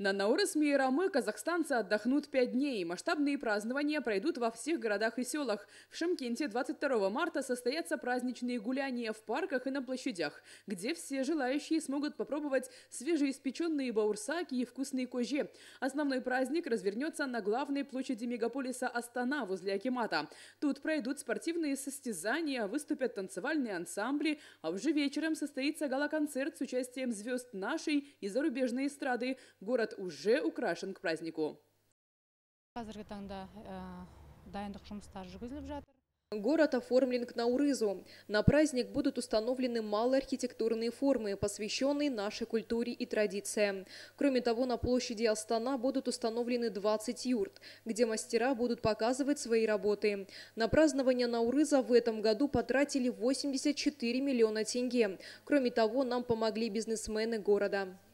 На наурыс и Рамы казахстанцы отдохнут пять дней. Масштабные празднования пройдут во всех городах и селах. В Шымкенте 22 марта состоятся праздничные гуляния в парках и на площадях, где все желающие смогут попробовать свежеиспеченные баурсаки и вкусные кожи. Основной праздник развернется на главной площади мегаполиса Астана возле Акимата. Тут пройдут спортивные состязания, выступят танцевальные ансамбли, а уже вечером состоится гала-концерт с участием звезд нашей и зарубежной эстрады. Город город уже украшен к празднику. Э, город оформлен к Наурызу. На праздник будут установлены малые архитектурные формы, посвященные нашей культуре и традициям. Кроме того, на площади Астана будут установлены 20 юрт, где мастера будут показывать свои работы. На празднование Наурыза в этом году потратили 84 миллиона тенге. Кроме того, нам помогли бизнесмены города.